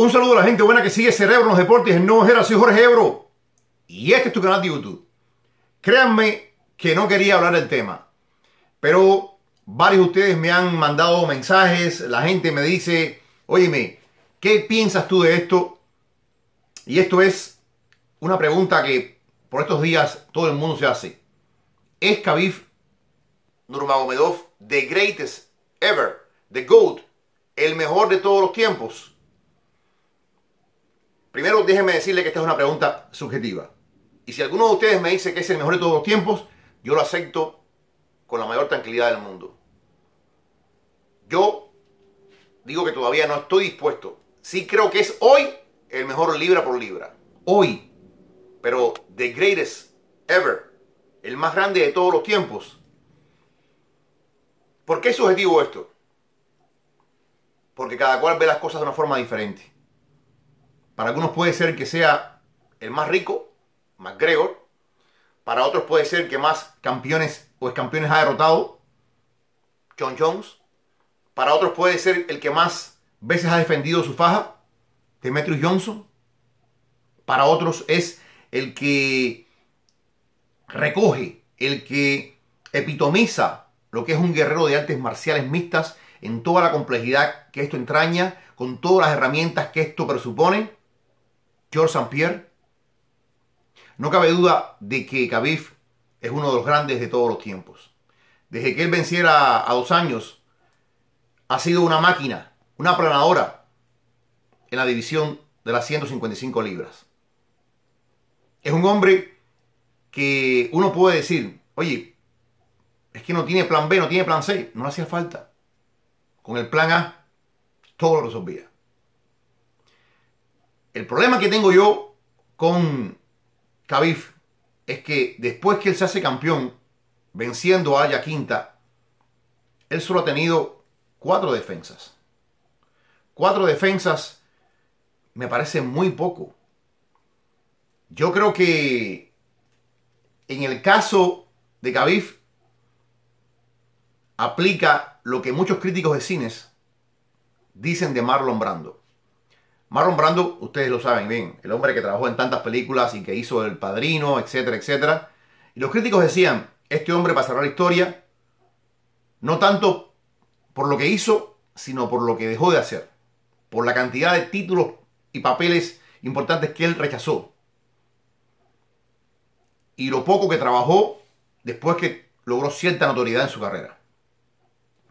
Un saludo a la gente buena que sigue Cerebro en los deportes. No nuevo soy Jorge Ebro. Y este es tu canal de YouTube. Créanme que no quería hablar del tema. Pero varios de ustedes me han mandado mensajes. La gente me dice, óyeme, ¿qué piensas tú de esto? Y esto es una pregunta que por estos días todo el mundo se hace. ¿Es Khabib Nurmagomedov the greatest ever? The GOAT? ¿El mejor de todos los tiempos? Primero, déjenme decirle que esta es una pregunta subjetiva. Y si alguno de ustedes me dice que es el mejor de todos los tiempos, yo lo acepto con la mayor tranquilidad del mundo. Yo digo que todavía no estoy dispuesto. Sí creo que es hoy el mejor libra por libra. Hoy. Pero the greatest ever. El más grande de todos los tiempos. ¿Por qué es subjetivo esto? Porque cada cual ve las cosas de una forma diferente. Para algunos puede ser que sea el más rico, McGregor. Para otros puede ser que más campeones o campeones ha derrotado, John Jones. Para otros puede ser el que más veces ha defendido su faja, Demetrius Johnson. Para otros es el que recoge, el que epitomiza lo que es un guerrero de artes marciales mixtas en toda la complejidad que esto entraña, con todas las herramientas que esto presupone. George Pierre. No cabe duda de que Khabib es uno de los grandes de todos los tiempos. Desde que él venciera a dos años, ha sido una máquina, una aplanadora en la división de las 155 libras. Es un hombre que uno puede decir, oye, es que no tiene plan B, no tiene plan C, no hacía falta. Con el plan A, todo lo resolvía. El problema que tengo yo con Khabib es que después que él se hace campeón, venciendo a Aya Quinta, él solo ha tenido cuatro defensas. Cuatro defensas me parece muy poco. Yo creo que en el caso de Khabib aplica lo que muchos críticos de cines dicen de Marlon Brando. Marlon Brando, ustedes lo saben bien, el hombre que trabajó en tantas películas y que hizo El Padrino, etcétera, etcétera. Y los críticos decían, este hombre pasará a la historia no tanto por lo que hizo, sino por lo que dejó de hacer, por la cantidad de títulos y papeles importantes que él rechazó. Y lo poco que trabajó después que logró cierta notoriedad en su carrera.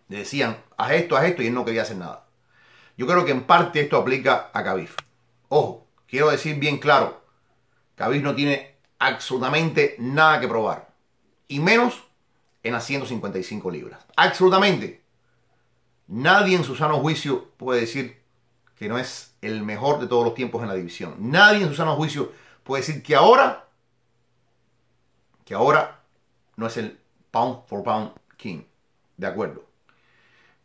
Le decían, haz esto, haz esto, y él no quería hacer nada. Yo creo que en parte esto aplica a cabiz Ojo, quiero decir bien claro, cabiz no tiene absolutamente nada que probar. Y menos en las 155 libras. Absolutamente. Nadie en su sano juicio puede decir que no es el mejor de todos los tiempos en la división. Nadie en su sano juicio puede decir que ahora, que ahora no es el pound for pound king. De acuerdo.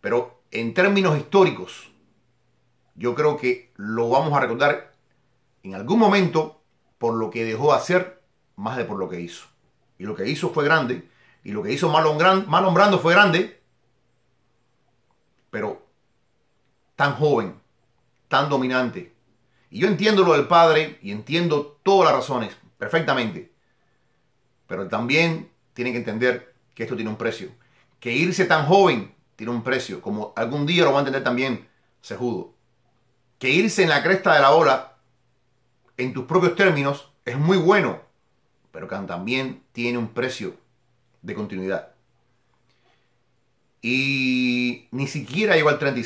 Pero en términos históricos, yo creo que lo vamos a recordar en algún momento por lo que dejó de hacer, más de por lo que hizo. Y lo que hizo fue grande, y lo que hizo Marlon, fue grande, pero tan joven, tan dominante. Y yo entiendo lo del padre y entiendo todas las razones perfectamente, pero también tiene que entender que esto tiene un precio, que irse tan joven tiene un precio, como algún día lo va a entender también Sejudo que irse en la cresta de la ola, en tus propios términos, es muy bueno, pero que también tiene un precio de continuidad. Y ni siquiera llegó al 30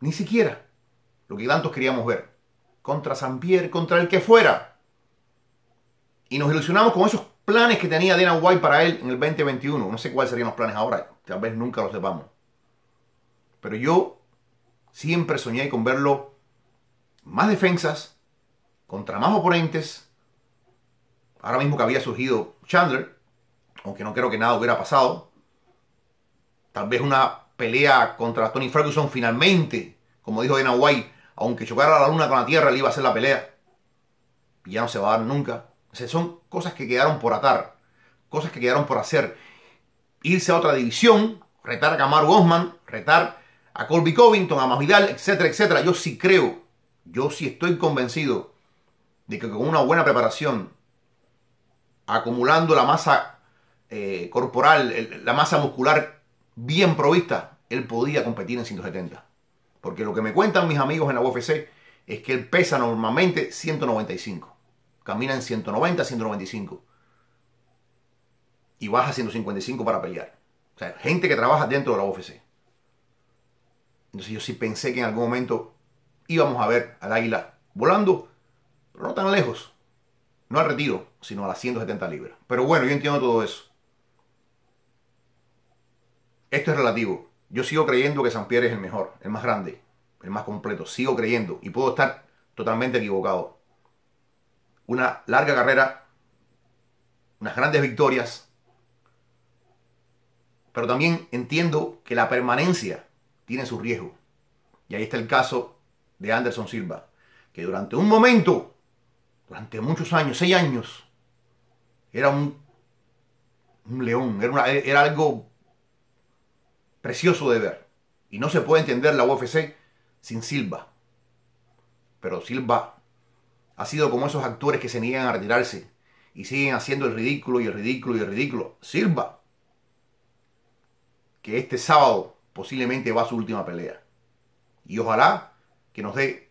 Ni siquiera. Lo que tantos queríamos ver. Contra San Pierre, contra el que fuera. Y nos ilusionamos con esos planes que tenía Dana White para él en el 2021. No sé cuáles serían los planes ahora. Tal vez nunca lo sepamos. Pero yo siempre soñé con verlo más defensas, contra más oponentes. Ahora mismo que había surgido Chandler, aunque no creo que nada hubiera pasado. Tal vez una pelea contra Tony Ferguson finalmente, como dijo Dana White, aunque chocara la luna con la tierra, le iba a hacer la pelea. Y ya no se va a dar nunca. O son cosas que quedaron por atar, cosas que quedaron por hacer. Irse a otra división, retar a Kamaru Osman, retar a Colby Covington, a Masvidal, etcétera, etcétera. Yo sí creo, yo sí estoy convencido de que con una buena preparación, acumulando la masa eh, corporal, la masa muscular bien provista, él podía competir en 170. Porque lo que me cuentan mis amigos en la UFC es que él pesa normalmente 195. Camina en 190, 195. Y baja 155 para pelear. O sea, gente que trabaja dentro de la UFC. Entonces yo sí pensé que en algún momento íbamos a ver al águila volando, pero no tan lejos, no al retiro, sino a las 170 libras. Pero bueno, yo entiendo todo eso. Esto es relativo. Yo sigo creyendo que San Pierre es el mejor, el más grande, el más completo. Sigo creyendo y puedo estar totalmente equivocado. Una larga carrera, unas grandes victorias, pero también entiendo que la permanencia tiene su riesgo. Y ahí está el caso de Anderson Silva, que durante un momento, durante muchos años, seis años, era un, león, era, era algo precioso de ver. Y no se puede entender la UFC sin Silva. Pero Silva ha sido como esos actores que se niegan a retirarse y siguen haciendo el ridículo y el ridículo y el ridículo. Silva, que este sábado posiblemente va a su última pelea. Y ojalá que nos dé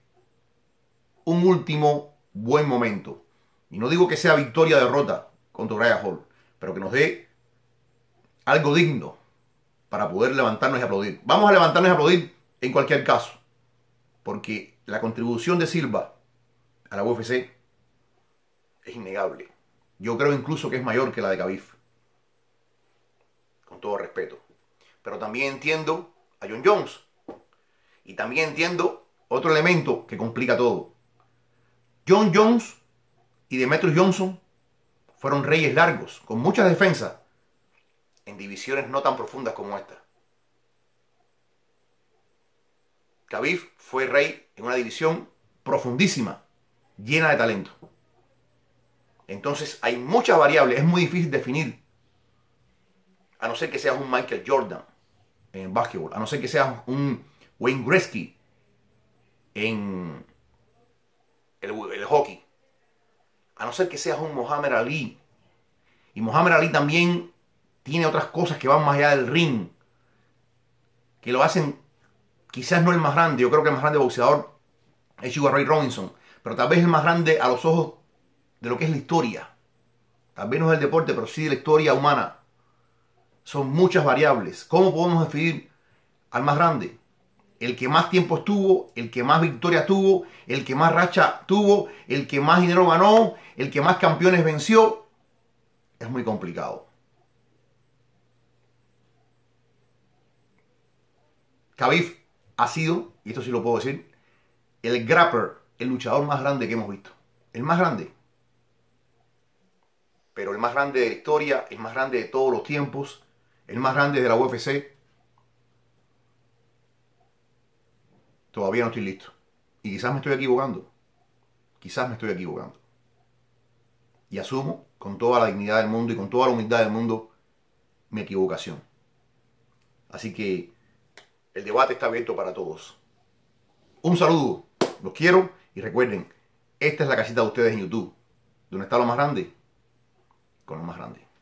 un último buen momento. Y no digo que sea victoria derrota contra Brian Hall, pero que nos dé algo digno para poder levantarnos y aplaudir. Vamos a levantarnos y aplaudir en cualquier caso, porque la contribución de Silva a la UFC es innegable. Yo creo incluso que es mayor que la de Khabib. Con todo respeto. Pero también entiendo a John Jones. Y también entiendo otro elemento que complica todo. John Jones y Demetrius Johnson fueron reyes largos, con muchas defensas, en divisiones no tan profundas como esta. Khabib fue rey en una división profundísima, llena de talento. Entonces hay muchas variables, es muy difícil definir. A no ser que seas un Michael Jordan, en básquetbol. A no ser que seas un Wayne Gretzky en el, hockey. A no ser que seas un Mohamed Ali. Y Mohamed Ali también tiene otras cosas que van más allá del ring. Que lo hacen quizás no el más grande. Yo creo que el más grande boxeador es Sugar Ray Robinson. Pero tal vez el más grande a los ojos de lo que es la historia. Tal vez no es el deporte, pero sí de la historia humana. Son muchas variables. ¿Cómo podemos definir al más grande? El que más tiempo estuvo, el que más victoria tuvo, el que más racha tuvo, el que más dinero ganó, el que más campeones venció. Es muy complicado. Khabib ha sido, y esto sí lo puedo decir, el grapper, el luchador más grande que hemos visto. El más grande. Pero el más grande de la historia, el más grande de todos los tiempos, el más grande de la UFC, todavía no estoy listo. Y quizás me estoy equivocando. Quizás me estoy equivocando. Y asumo con toda la dignidad del mundo y con toda la humildad del mundo mi equivocación. Así que el debate está abierto para todos. Un saludo, los quiero y recuerden, esta es la casita de ustedes en YouTube, donde está lo más grande, con lo más grande.